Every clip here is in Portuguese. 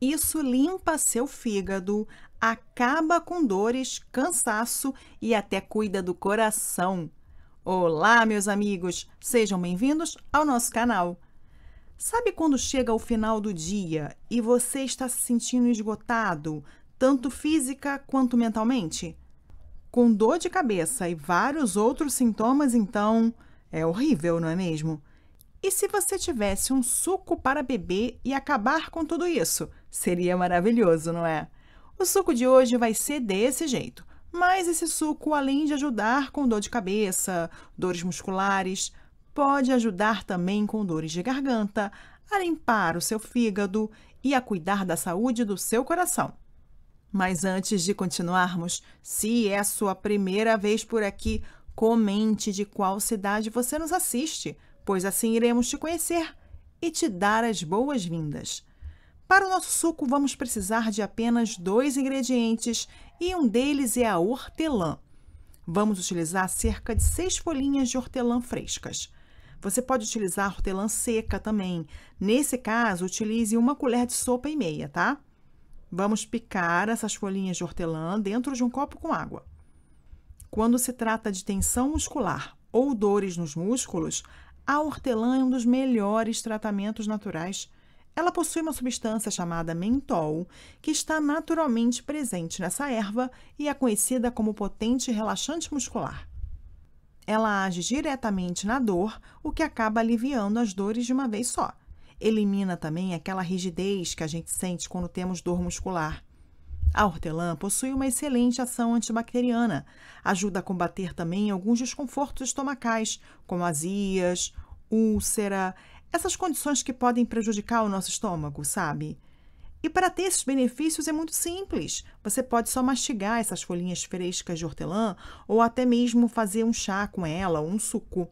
Isso limpa seu fígado, acaba com dores, cansaço e até cuida do coração. Olá, meus amigos! Sejam bem-vindos ao nosso canal. Sabe quando chega o final do dia e você está se sentindo esgotado, tanto física quanto mentalmente? Com dor de cabeça e vários outros sintomas, então é horrível, não é mesmo? E se você tivesse um suco para beber e acabar com tudo isso? Seria maravilhoso, não é? O suco de hoje vai ser desse jeito. Mas esse suco, além de ajudar com dor de cabeça, dores musculares, pode ajudar também com dores de garganta, a limpar o seu fígado e a cuidar da saúde do seu coração. Mas antes de continuarmos, se é a sua primeira vez por aqui, comente de qual cidade você nos assiste, pois assim iremos te conhecer e te dar as boas-vindas. Para o nosso suco, vamos precisar de apenas dois ingredientes e um deles é a hortelã. Vamos utilizar cerca de seis folhinhas de hortelã frescas. Você pode utilizar hortelã seca também. Nesse caso, utilize uma colher de sopa e meia, tá? Vamos picar essas folhinhas de hortelã dentro de um copo com água. Quando se trata de tensão muscular ou dores nos músculos, a hortelã é um dos melhores tratamentos naturais ela possui uma substância chamada mentol, que está naturalmente presente nessa erva e é conhecida como potente relaxante muscular. Ela age diretamente na dor, o que acaba aliviando as dores de uma vez só. Elimina também aquela rigidez que a gente sente quando temos dor muscular. A hortelã possui uma excelente ação antibacteriana. Ajuda a combater também alguns desconfortos estomacais, como azias, úlcera, essas condições que podem prejudicar o nosso estômago, sabe? E para ter esses benefícios é muito simples. Você pode só mastigar essas folhinhas frescas de hortelã ou até mesmo fazer um chá com ela ou um suco.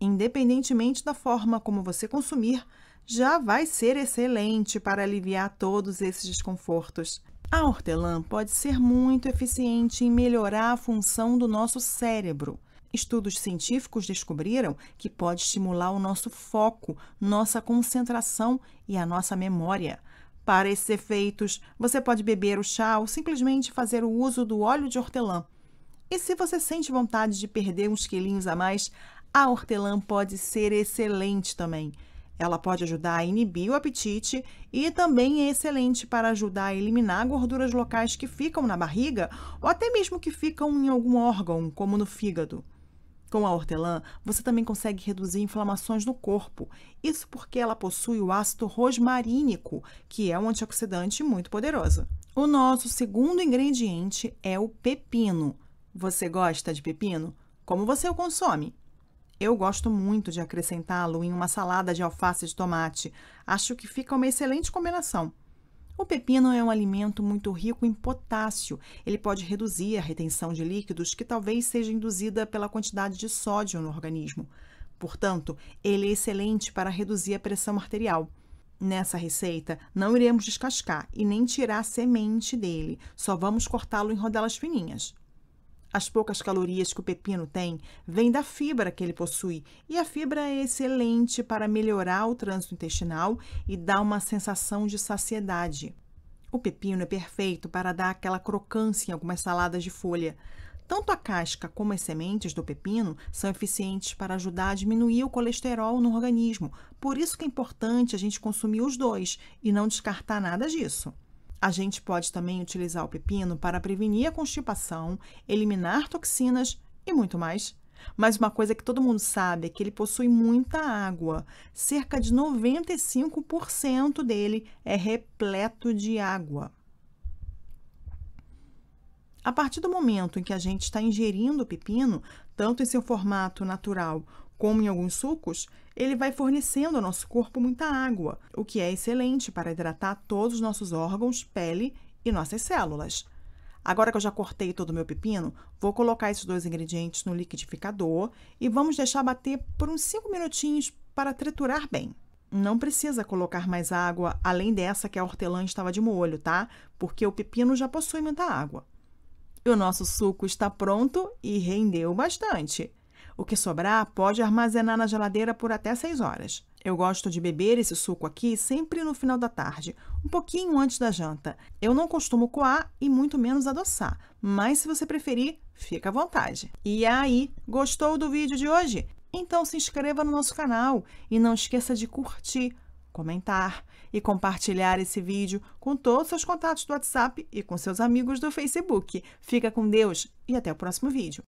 Independentemente da forma como você consumir, já vai ser excelente para aliviar todos esses desconfortos. A hortelã pode ser muito eficiente em melhorar a função do nosso cérebro. Estudos científicos descobriram que pode estimular o nosso foco, nossa concentração e a nossa memória. Para esses efeitos, você pode beber o chá ou simplesmente fazer o uso do óleo de hortelã. E se você sente vontade de perder uns quilinhos a mais, a hortelã pode ser excelente também. Ela pode ajudar a inibir o apetite e também é excelente para ajudar a eliminar gorduras locais que ficam na barriga ou até mesmo que ficam em algum órgão, como no fígado. Com a hortelã, você também consegue reduzir inflamações no corpo. Isso porque ela possui o ácido rosmarínico, que é um antioxidante muito poderoso. O nosso segundo ingrediente é o pepino. Você gosta de pepino? Como você o consome? Eu gosto muito de acrescentá-lo em uma salada de alface de tomate. Acho que fica uma excelente combinação. O pepino é um alimento muito rico em potássio. Ele pode reduzir a retenção de líquidos que talvez seja induzida pela quantidade de sódio no organismo. Portanto, ele é excelente para reduzir a pressão arterial. Nessa receita, não iremos descascar e nem tirar a semente dele, só vamos cortá-lo em rodelas fininhas. As poucas calorias que o pepino tem vêm da fibra que ele possui, e a fibra é excelente para melhorar o trânsito intestinal e dar uma sensação de saciedade. O pepino é perfeito para dar aquela crocância em algumas saladas de folha. Tanto a casca como as sementes do pepino são eficientes para ajudar a diminuir o colesterol no organismo. Por isso que é importante a gente consumir os dois e não descartar nada disso. A gente pode também utilizar o pepino para prevenir a constipação, eliminar toxinas e muito mais. Mas uma coisa que todo mundo sabe é que ele possui muita água. Cerca de 95% dele é repleto de água. A partir do momento em que a gente está ingerindo o pepino, tanto em seu formato natural como em alguns sucos, ele vai fornecendo ao nosso corpo muita água, o que é excelente para hidratar todos os nossos órgãos, pele e nossas células. Agora que eu já cortei todo o meu pepino, vou colocar esses dois ingredientes no liquidificador e vamos deixar bater por uns 5 minutinhos para triturar bem. Não precisa colocar mais água além dessa que a hortelã estava de molho, tá? Porque o pepino já possui muita água. E o nosso suco está pronto e rendeu bastante. O que sobrar pode armazenar na geladeira por até 6 horas. Eu gosto de beber esse suco aqui sempre no final da tarde, um pouquinho antes da janta. Eu não costumo coar e muito menos adoçar, mas se você preferir, fica à vontade. E aí, gostou do vídeo de hoje? Então se inscreva no nosso canal e não esqueça de curtir, comentar e compartilhar esse vídeo com todos os seus contatos do WhatsApp e com seus amigos do Facebook. Fica com Deus e até o próximo vídeo.